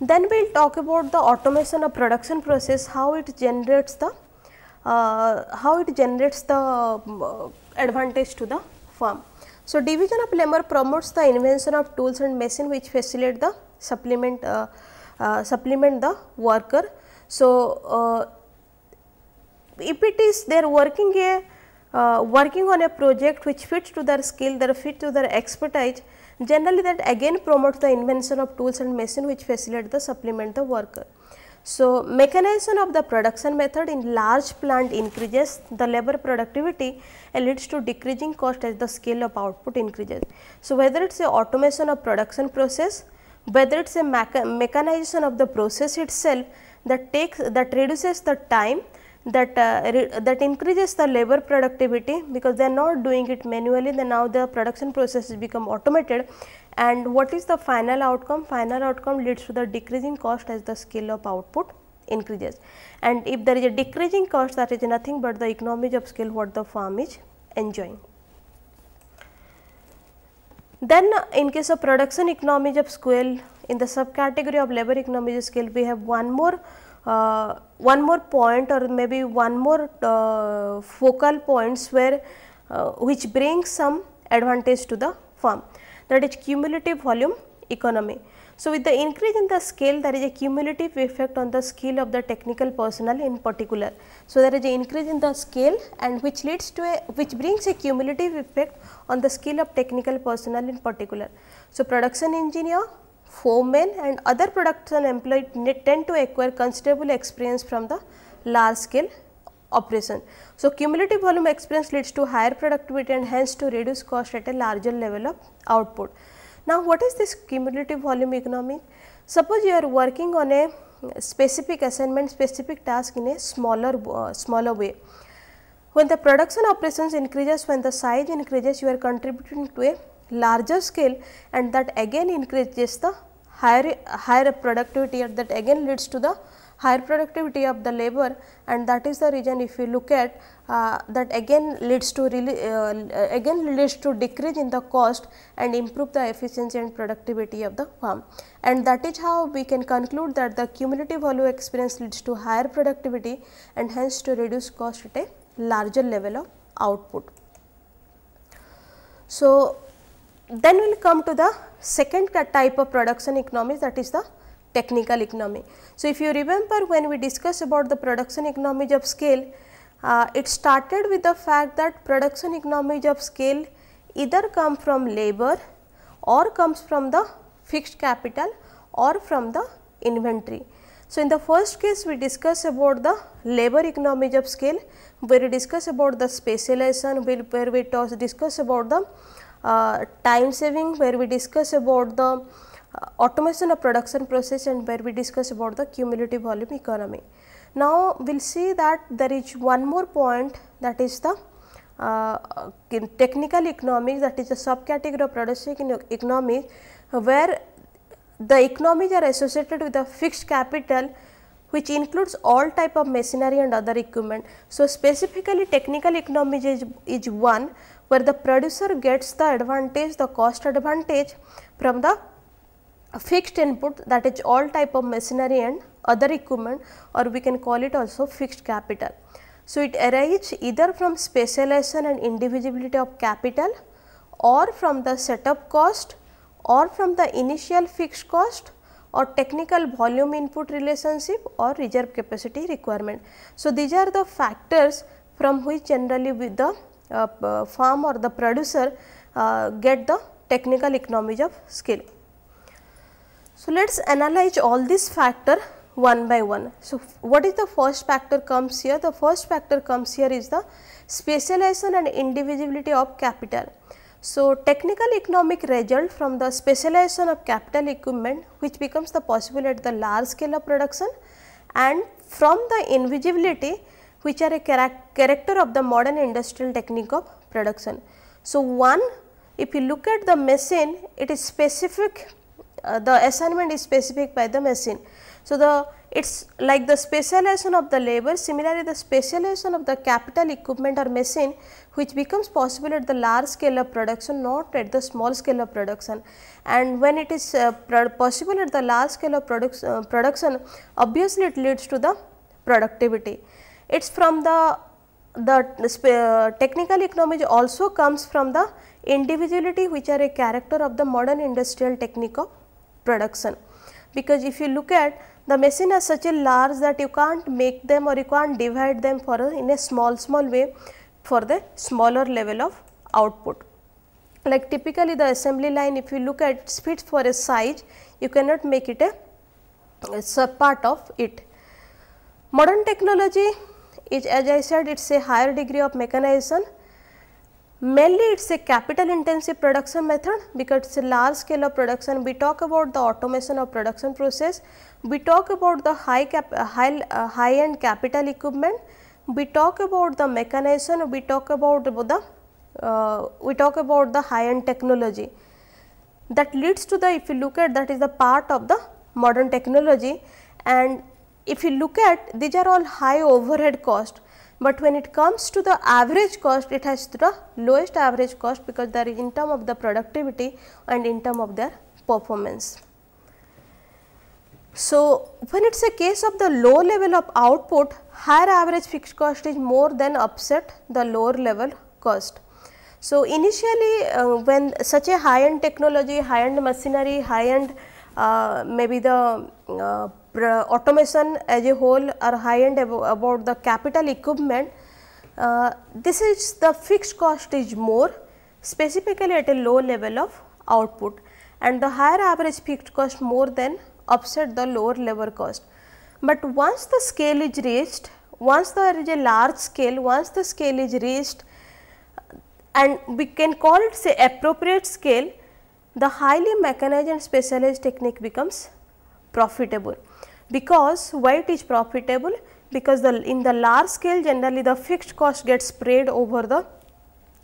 Then we will talk about the automation of production process, how it generates the uh, how it generates the uh, advantage to the firm. So, division of labor promotes the invention of tools and machine which facilitate the supplement uh, uh, supplement the worker. So, uh, if it is they are working a uh, working on a project which fits to their skill, their fit to their expertise, generally that again promotes the invention of tools and machine which facilitate the supplement the worker. So, mechanization of the production method in large plant increases the labor productivity and leads to decreasing cost as the scale of output increases. So, whether it is a automation of production process whether it is a mechanization of the process itself that takes that reduces the time that uh, re, that increases the labor productivity because they are not doing it manually then now the production process has become automated and what is the final outcome final outcome leads to the decreasing cost as the scale of output increases and if there is a decreasing cost that is nothing but the economies of scale what the farm is enjoying then in case of production economies of scale in the subcategory of labor economies of scale we have one more uh, one more point or maybe one more uh, focal points where uh, which brings some advantage to the firm that is cumulative volume economy. So, with the increase in the scale there is a cumulative effect on the skill of the technical personnel in particular. So, there is an increase in the scale and which leads to a which brings a cumulative effect on the skill of technical personnel in particular. So, production engineer, foreman and other production employed tend to acquire considerable experience from the large scale operation. So, cumulative volume experience leads to higher productivity and hence to reduce cost at a larger level of output. Now, what is this cumulative volume economy? Suppose you are working on a specific assignment, specific task in a smaller, uh, smaller way. When the production operations increases, when the size increases, you are contributing to a larger scale and that again increases the higher, higher productivity that again leads to the higher productivity of the labor and that is the reason if you look at uh, that again leads to really, uh, uh, again leads to decrease in the cost and improve the efficiency and productivity of the farm. And that is how we can conclude that the cumulative value experience leads to higher productivity and hence to reduce cost at a larger level of output. So, then we will come to the second type of production economics that is the technical economy. So, if you remember when we discussed about the production economies of scale, uh, it started with the fact that production economies of scale either come from labor or comes from the fixed capital or from the inventory. So, in the first case we discuss about the labor economies of scale where we discuss about the specialization where we discuss about the uh, time saving where we discuss about the automation of production process and where we discuss about the cumulative volume economy. Now, we will see that there is one more point that is the uh, technical economics that is a subcategory of production economics where the economies are associated with a fixed capital which includes all type of machinery and other equipment. So, specifically technical economy is, is one where the producer gets the advantage, the cost advantage from the fixed input that is all type of machinery and other equipment or we can call it also fixed capital. So, it arises either from specialization and indivisibility of capital or from the setup cost or from the initial fixed cost or technical volume input relationship or reserve capacity requirement. So, these are the factors from which generally with the uh, uh, farm or the producer uh, get the technical economies of scale. So, let us analyze all these factor one by one. So, what is the first factor comes here? The first factor comes here is the specialization and indivisibility of capital. So, technical economic result from the specialization of capital equipment which becomes the possible at the large scale of production and from the invisibility which are a character of the modern industrial technique of production. So, one if you look at the machine it is specific uh, the assignment is specific by the machine. So, the it is like the specialization of the labor similarly the specialization of the capital equipment or machine which becomes possible at the large scale of production not at the small scale of production and when it is uh, possible at the large scale of uh, production obviously it leads to the productivity. It is from the the uh, technical economy also comes from the individuality which are a character of the modern industrial technique of production. Because if you look at the machine are such a large that you can't make them or you can't divide them for a, in a small small way for the smaller level of output. Like typically the assembly line if you look at its fit for a size you cannot make it a, a part of it. Modern technology is as I said it is a higher degree of mechanization Mainly it is a capital intensive production method because it is a large scale of production. We talk about the automation of production process, we talk about the high, cap, uh, high, uh, high end capital equipment, we talk about the mechanization, we talk about the uh, we talk about the high end technology. That leads to the if you look at that is the part of the modern technology and if you look at these are all high overhead cost but when it comes to the average cost it has the lowest average cost because there is in term of the productivity and in term of their performance. So, when it is a case of the low level of output higher average fixed cost is more than upset the lower level cost. So, initially uh, when such a high end technology, high end machinery, high end uh, maybe the uh, automation as a whole or high end about the capital equipment, uh, this is the fixed cost is more specifically at a low level of output and the higher average fixed cost more than offset the lower labor cost. But once the scale is reached, once there is a large scale, once the scale is reached uh, and we can call it say appropriate scale, the highly mechanized and specialized technique becomes profitable because why it is profitable because the in the large scale generally the fixed cost gets spread over the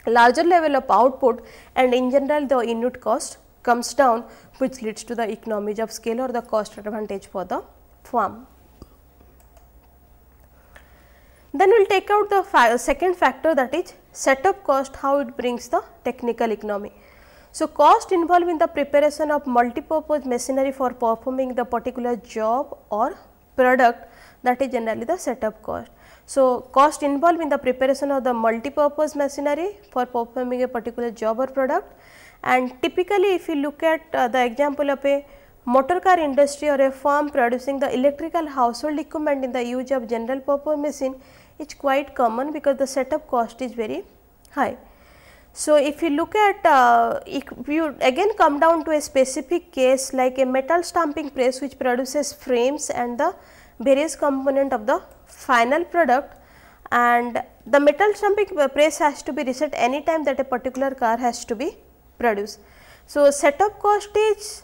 larger level of output and in general the unit cost comes down which leads to the economies of scale or the cost advantage for the firm. Then we will take out the fa second factor that is setup cost how it brings the technical economy. So, cost involved in the preparation of multipurpose machinery for performing the particular job or product that is generally the setup cost. So, cost involved in the preparation of the multipurpose machinery for performing a particular job or product and typically if you look at uh, the example of a motor car industry or a firm producing the electrical household equipment in the use of general purpose machine is quite common because the setup cost is very high. So, if you look at uh, if you again come down to a specific case like a metal stamping press which produces frames and the various component of the final product and the metal stamping uh, press has to be reset any time that a particular car has to be produced. So, setup cost is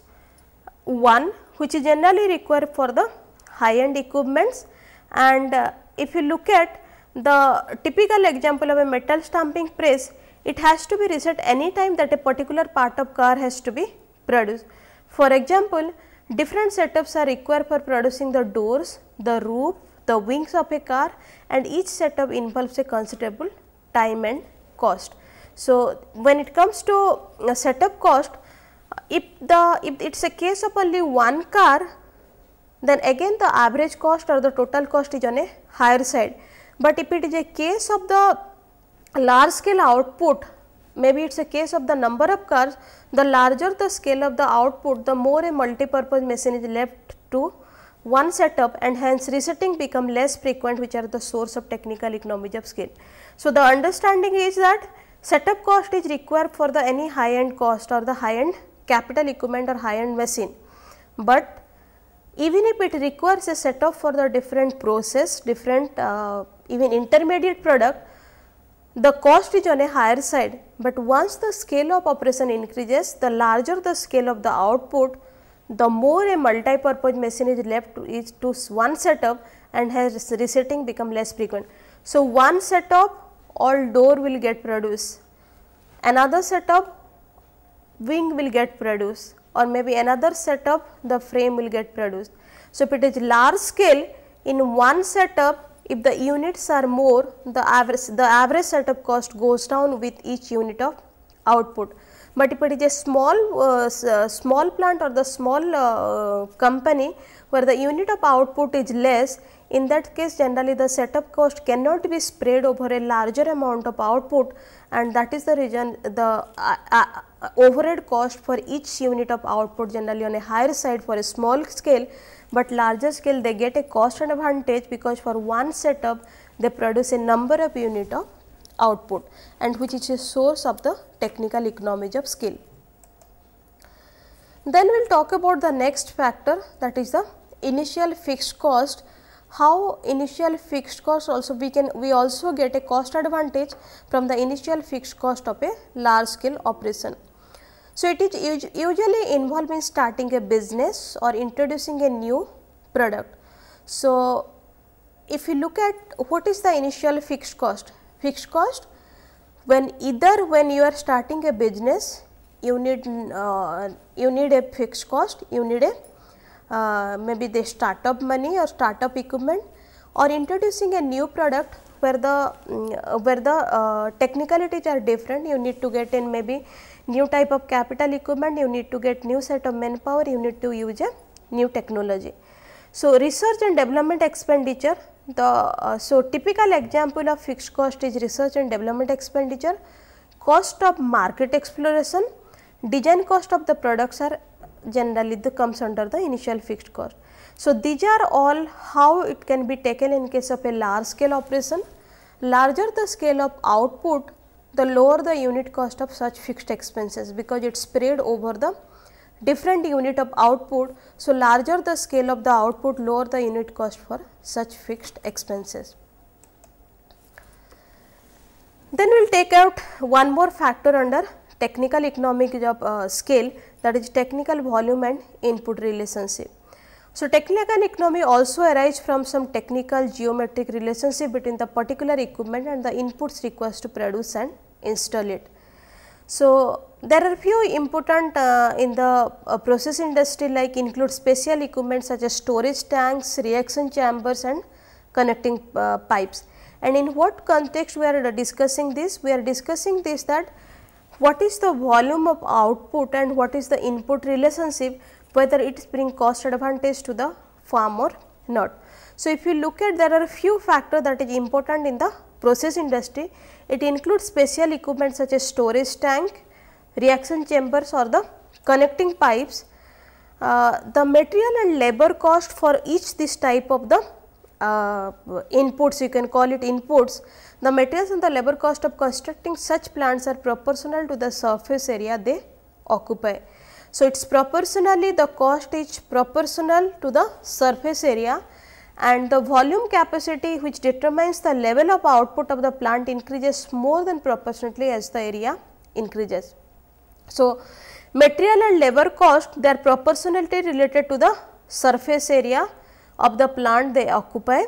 1 which is generally required for the high end equipments and uh, if you look at the typical example of a metal stamping press it has to be reset any time that a particular part of car has to be produced. For example, different setups are required for producing the doors, the roof, the wings of a car and each setup involves a considerable time and cost. So, when it comes to uh, setup cost, if the if it is a case of only one car, then again the average cost or the total cost is on a higher side. But if it is a case of the large scale output maybe it is a case of the number of cars the larger the scale of the output the more a multipurpose machine is left to one setup and hence resetting become less frequent which are the source of technical economies of scale. So, the understanding is that setup cost is required for the any high end cost or the high end capital equipment or high end machine, but even if it requires a setup for the different process different uh, even intermediate product the cost is on a higher side, but once the scale of operation increases, the larger the scale of the output, the more a multi-purpose machine is left to, is to one setup and has resetting become less frequent. So, one setup all door will get produced, another setup wing will get produced or maybe another setup the frame will get produced. So, if it is large scale in one setup if the units are more, the average, the average setup cost goes down with each unit of output. But if it is a small, uh, uh, small plant or the small uh, company where the unit of output is less, in that case generally the setup cost cannot be spread over a larger amount of output and that is the reason the uh, uh overhead cost for each unit of output generally on a higher side for a small scale but larger scale they get a cost advantage because for one setup they produce a number of unit of output and which is a source of the technical economies of scale. Then we will talk about the next factor that is the initial fixed cost how initial fixed cost also we can we also get a cost advantage from the initial fixed cost of a large scale operation. So, it is usually involved in starting a business or introducing a new product. So, if you look at what is the initial fixed cost? Fixed cost when either when you are starting a business you need uh, you need a fixed cost, you need a uh, maybe the startup money or startup equipment or introducing a new product where the mm, where the uh, technicalities are different you need to get in maybe new type of capital equipment, you need to get new set of manpower, you need to use a new technology. So, research and development expenditure, the uh, so typical example of fixed cost is research and development expenditure, cost of market exploration, design cost of the products are generally the comes under the initial fixed cost. So, these are all how it can be taken in case of a large scale operation. Larger the scale of output, the lower the unit cost of such fixed expenses because it is spread over the different unit of output. So, larger the scale of the output lower the unit cost for such fixed expenses. Then we will take out one more factor under technical economic job, uh, scale that is technical volume and input relationship. So technical economy also arises from some technical geometric relationship between the particular equipment and the inputs required to produce and install it. So there are few important uh, in the uh, process industry like include special equipment such as storage tanks, reaction chambers and connecting uh, pipes. And in what context we are discussing this? We are discussing this that what is the volume of output and what is the input relationship whether it brings cost advantage to the farm or not. So, if you look at there are few factors that is important in the process industry, it includes special equipment such as storage tank, reaction chambers or the connecting pipes. Uh, the material and labor cost for each this type of the uh, inputs you can call it inputs. The materials and the labor cost of constructing such plants are proportional to the surface area they occupy. So, it is proportionally the cost is proportional to the surface area and the volume capacity which determines the level of output of the plant increases more than proportionately as the area increases. So, material and labor cost they are proportionally related to the surface area of the plant they occupy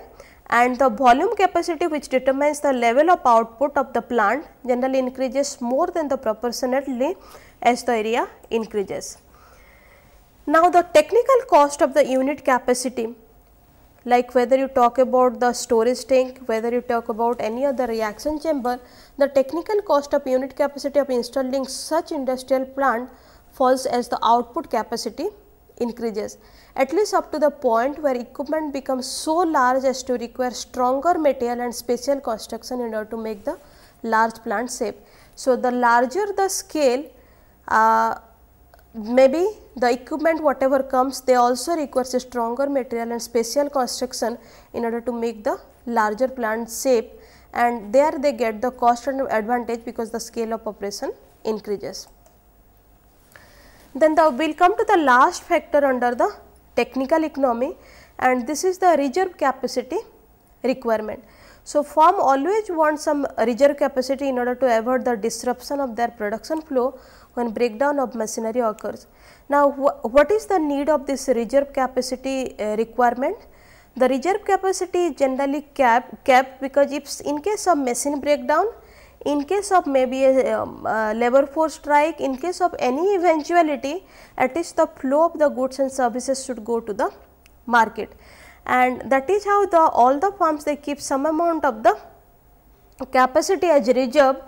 and the volume capacity which determines the level of output of the plant generally increases more than the proportionately as the area increases. Now, the technical cost of the unit capacity like whether you talk about the storage tank, whether you talk about any other reaction chamber, the technical cost of unit capacity of installing such industrial plant falls as the output capacity increases at least up to the point where equipment becomes so large as to require stronger material and special construction in order to make the large plant safe. So, the larger the scale uh, maybe the equipment whatever comes they also requires a stronger material and special construction in order to make the larger plant shape and there they get the cost and advantage because the scale of operation increases. Then the, we will come to the last factor under the technical economy and this is the reserve capacity requirement. So, firm always want some reserve capacity in order to avoid the disruption of their production flow when breakdown of machinery occurs. Now, wh what is the need of this reserve capacity uh, requirement? The reserve capacity is generally cap kept because if in case of machine breakdown, in case of maybe a um, uh, labor force strike, in case of any eventuality, at least the flow of the goods and services should go to the market. And that is how the all the firms they keep some amount of the capacity as reserve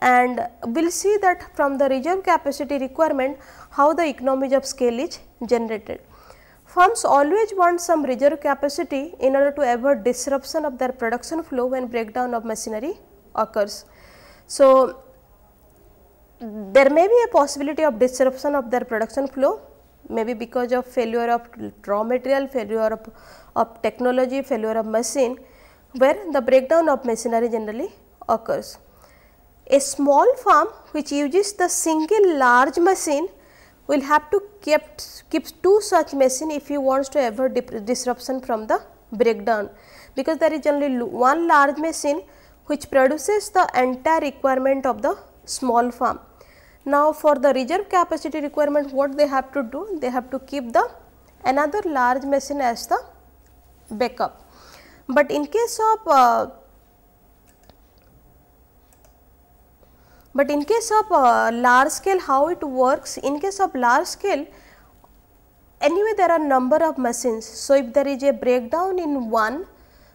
and we will see that from the reserve capacity requirement how the economies of scale is generated. Firms always want some reserve capacity in order to avoid disruption of their production flow when breakdown of machinery occurs. So, there may be a possibility of disruption of their production flow maybe because of failure of raw material, failure of, of technology, failure of machine where the breakdown of machinery generally occurs. A small farm which uses the single large machine will have to keep keep two such machine if he wants to avoid disruption from the breakdown because there is only one large machine which produces the entire requirement of the small farm. Now, for the reserve capacity requirement what they have to do? They have to keep the another large machine as the backup. But in case of uh, But in case of uh, large scale how it works, in case of large scale anyway there are number of machines. So, if there is a breakdown in one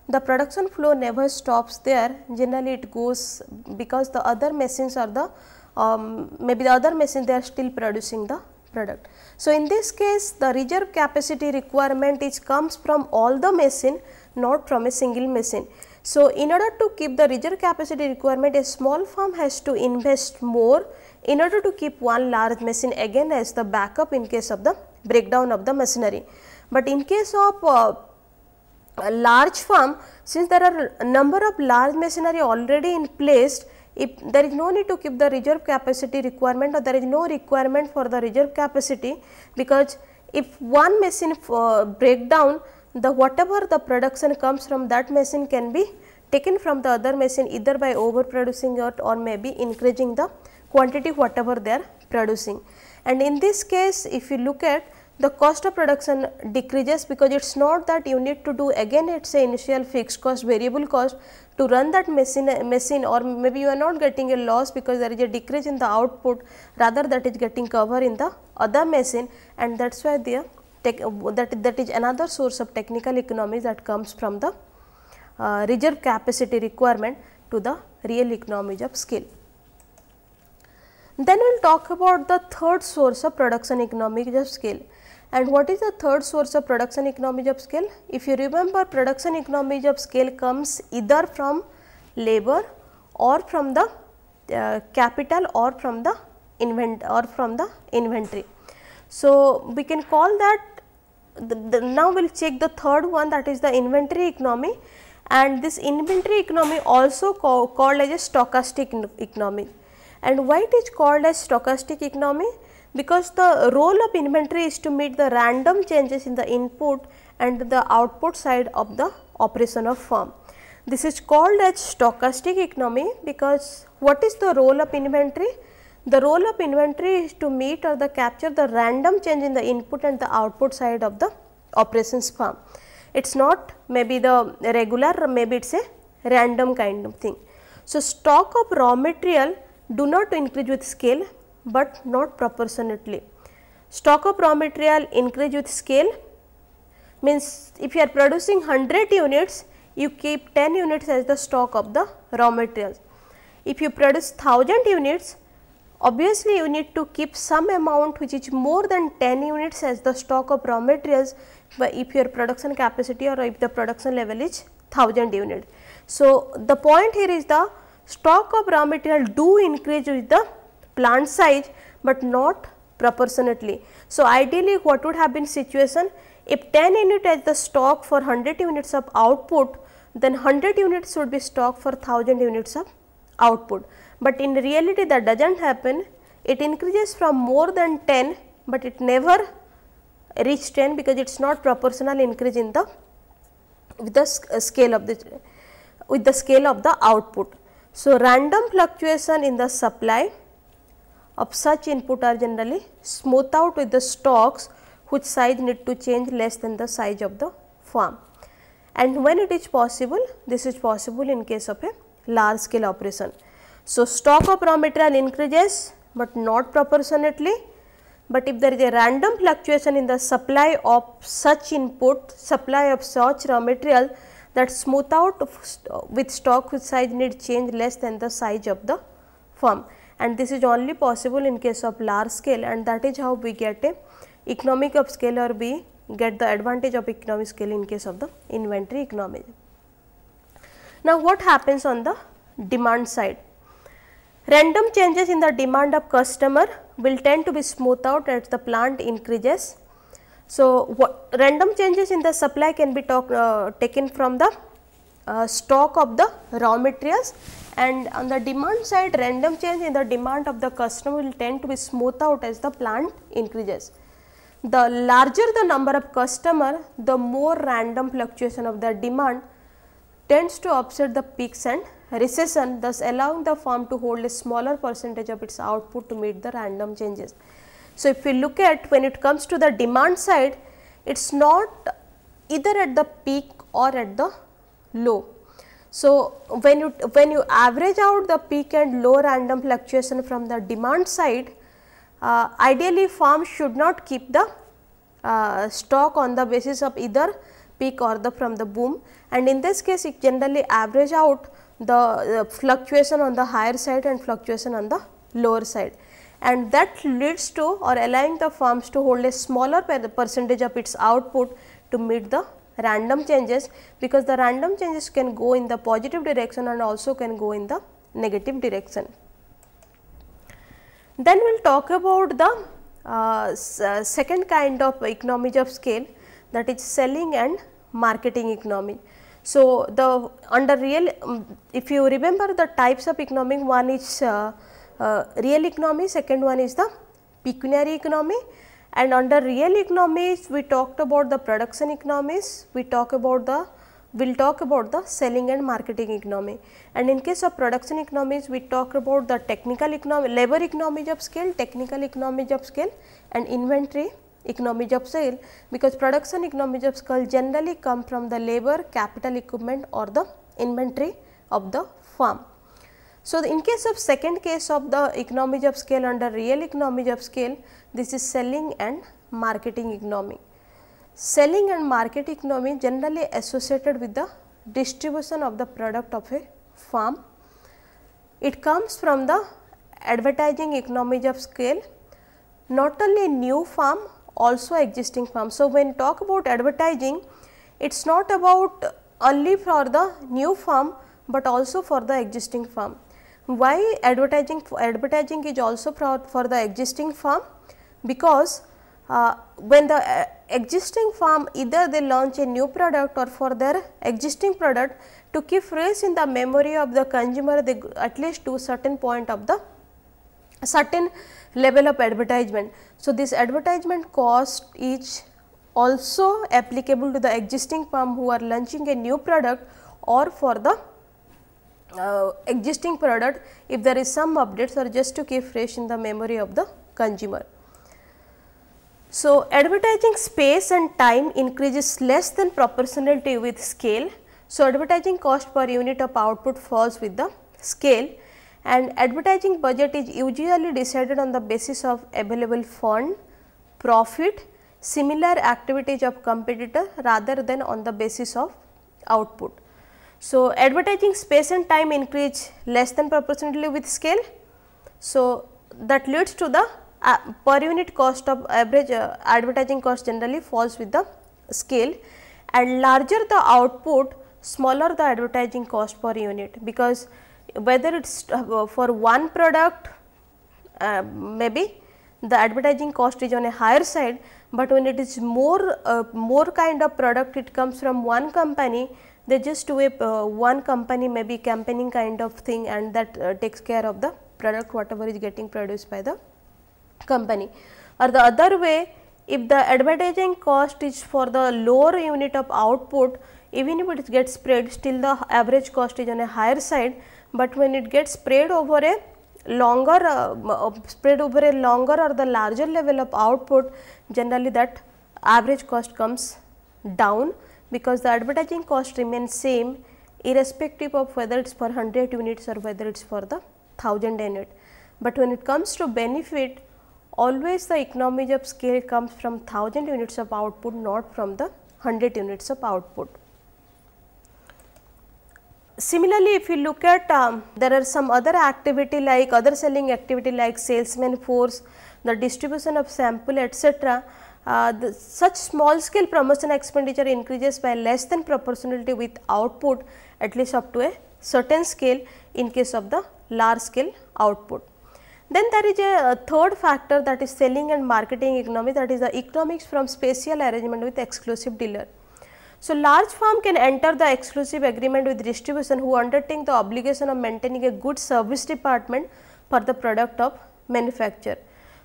the production flow never stops there generally it goes because the other machines are the um, maybe the other machines they are still producing the product. So, in this case the reserve capacity requirement is comes from all the machine not from a single machine. So, in order to keep the reserve capacity requirement a small firm has to invest more in order to keep one large machine again as the backup in case of the breakdown of the machinery. But in case of uh, a large firm since there are a number of large machinery already in place if there is no need to keep the reserve capacity requirement or there is no requirement for the reserve capacity because if one machine uh, breakdown the whatever the production comes from that machine can be taken from the other machine either by overproducing it or maybe increasing the quantity whatever they are producing. And in this case if you look at the cost of production decreases because it is not that you need to do again it is a initial fixed cost variable cost to run that machine, machine or maybe you are not getting a loss because there is a decrease in the output rather that is getting cover in the other machine and that is why the that, that is another source of technical economies that comes from the uh, reserve capacity requirement to the real economies of scale. Then we will talk about the third source of production economies of scale. And what is the third source of production economies of scale? If you remember production economies of scale comes either from labor or from the uh, capital or from the invent or from the inventory. So, we can call that the, the now we will check the third one that is the inventory economy and this inventory economy also called as a stochastic economy. And why it is called as stochastic economy? Because the role of inventory is to meet the random changes in the input and the output side of the operation of firm. This is called as stochastic economy because what is the role of inventory? The role of inventory is to meet or the capture the random change in the input and the output side of the operations farm. It is not maybe the regular, maybe it is a random kind of thing. So, stock of raw material do not increase with scale, but not proportionately. Stock of raw material increase with scale means if you are producing 100 units, you keep 10 units as the stock of the raw materials. If you produce 1000 units, Obviously, you need to keep some amount which is more than 10 units as the stock of raw materials but if your production capacity or if the production level is 1000 unit. So, the point here is the stock of raw material do increase with the plant size, but not proportionately. So, ideally what would have been situation if 10 unit as the stock for 100 units of output then 100 units should be stock for 1000 units of output but in reality that does not happen. It increases from more than 10, but it never reach 10 because it is not proportional increase in the with the uh, scale of the with the scale of the output. So, random fluctuation in the supply of such input are generally smoothed out with the stocks which size need to change less than the size of the farm. And when it is possible, this is possible in case of a large scale operation. So, stock of raw material increases but not proportionately but if there is a random fluctuation in the supply of such input, supply of such raw material that smooth out with stock whose size need change less than the size of the firm. And this is only possible in case of large scale and that is how we get a economic of scale or we get the advantage of economic scale in case of the inventory economy. Now, what happens on the demand side? Random changes in the demand of customer will tend to be smoothed out as the plant increases. So, what, random changes in the supply can be talk, uh, taken from the uh, stock of the raw materials and on the demand side random change in the demand of the customer will tend to be smoothed out as the plant increases. The larger the number of customer, the more random fluctuation of the demand tends to upset the peaks and recession thus allowing the firm to hold a smaller percentage of its output to meet the random changes. So, if we look at when it comes to the demand side it is not either at the peak or at the low. So, when you when you average out the peak and low random fluctuation from the demand side uh, ideally farm should not keep the uh, stock on the basis of either peak or the from the boom and in this case it generally average out the fluctuation on the higher side and fluctuation on the lower side and that leads to or allowing the firms to hold a smaller percentage of its output to meet the random changes because the random changes can go in the positive direction and also can go in the negative direction. Then we will talk about the uh, uh, second kind of economies of scale that is selling and marketing economy. So, the under real um, if you remember the types of economic one is uh, uh, real economy, second one is the pecuniary economy and under real economies we talked about the production economies, we talk about the we will talk about the selling and marketing economy and in case of production economies we talk about the technical economy labor economies of scale technical economies of scale and inventory economies of scale because production economies of scale generally come from the labor, capital equipment or the inventory of the firm. So, in case of second case of the economies of scale under real economies of scale, this is selling and marketing economy. Selling and market economy generally associated with the distribution of the product of a firm. It comes from the advertising economies of scale, not only new firm also existing firm. So, when talk about advertising, it is not about only for the new firm, but also for the existing firm. Why advertising? Advertising is also for, for the existing firm because uh, when the uh, existing firm either they launch a new product or for their existing product to keep fresh in the memory of the consumer they at least to certain point of the certain level of advertisement. So, this advertisement cost is also applicable to the existing firm who are launching a new product or for the uh, existing product if there is some updates or just to keep fresh in the memory of the consumer. So, advertising space and time increases less than proportionality with scale. So, advertising cost per unit of output falls with the scale and advertising budget is usually decided on the basis of available fund, profit, similar activities of competitor rather than on the basis of output. So, advertising space and time increase less than proportionally with scale. So, that leads to the uh, per unit cost of average uh, advertising cost generally falls with the scale and larger the output smaller the advertising cost per unit because whether it is uh, for one product uh, maybe the advertising cost is on a higher side, but when it is more uh, more kind of product it comes from one company they just do a uh, one company maybe campaigning kind of thing and that uh, takes care of the product whatever is getting produced by the company or the other way if the advertising cost is for the lower unit of output even if it gets spread still the average cost is on a higher side but when it gets spread over a longer uh, uh, spread over a longer or the larger level of output generally that average cost comes down because the advertising cost remains same irrespective of whether it is for 100 units or whether it is for the 1000 unit. But when it comes to benefit always the economies of scale comes from 1000 units of output not from the 100 units of output. Similarly, if you look at um, there are some other activity like other selling activity like salesman force, the distribution of sample etc. Uh, the, such small scale promotion expenditure increases by less than proportionality with output at least up to a certain scale in case of the large scale output. Then there is a, a third factor that is selling and marketing economy that is the economics from spatial arrangement with exclusive dealer. So, large firm can enter the exclusive agreement with distribution who undertake the obligation of maintaining a good service department for the product of manufacture.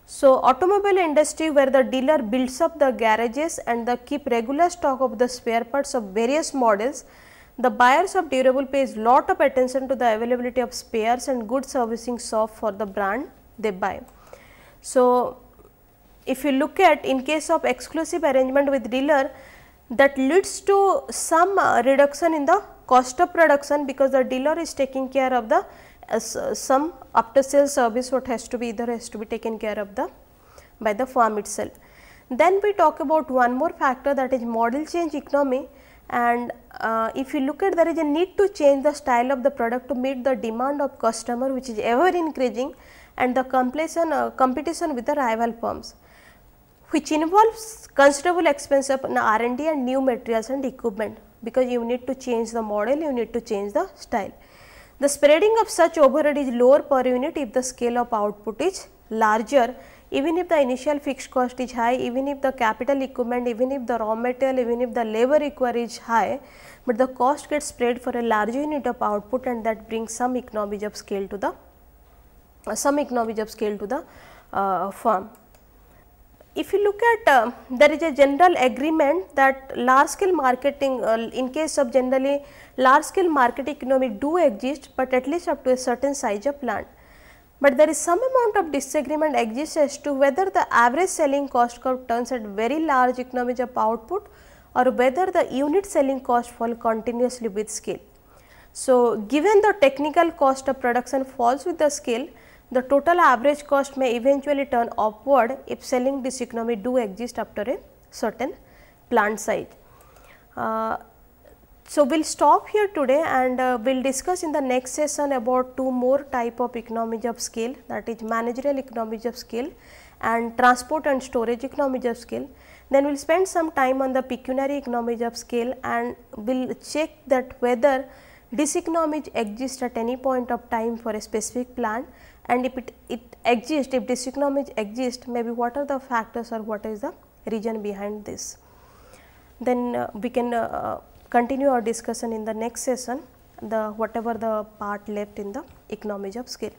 So, automobile industry where the dealer builds up the garages and the keep regular stock of the spare parts of various models, the buyers of durable pays lot of attention to the availability of spares and good servicing shop for the brand they buy. So, if you look at in case of exclusive arrangement with dealer, that leads to some uh, reduction in the cost of production because the dealer is taking care of the uh, uh some after sale service what has to be either has to be taken care of the by the firm itself. Then we talk about one more factor that is model change economy and uh, if you look at there is a need to change the style of the product to meet the demand of customer which is ever increasing and the completion, uh, competition with the rival firms which involves considerable expense of R and D and new materials and equipment because you need to change the model, you need to change the style. The spreading of such overhead is lower per unit if the scale of output is larger even if the initial fixed cost is high, even if the capital equipment, even if the raw material, even if the labor required is high, but the cost gets spread for a large unit of output and that brings some economies of scale to the uh, some economies of scale to the uh, firm if you look at uh, there is a general agreement that large scale marketing uh, in case of generally large scale market economy do exist, but at least up to a certain size of plant. But there is some amount of disagreement exists as to whether the average selling cost curve turns at very large economies of output or whether the unit selling cost fall continuously with scale. So, given the technical cost of production falls with the scale, the total average cost may eventually turn upward if selling diseconomy do exist after a certain plant size. Uh, so, we will stop here today and uh, we will discuss in the next session about two more type of economies of scale that is managerial economies of scale and transport and storage economies of scale. Then we will spend some time on the pecuniary economies of scale and we will check that whether diseconomies exist at any point of time for a specific plant and if it, it exists, if this economy exists, maybe what are the factors or what is the reason behind this. Then uh, we can uh, continue our discussion in the next session, the whatever the part left in the economics of scale.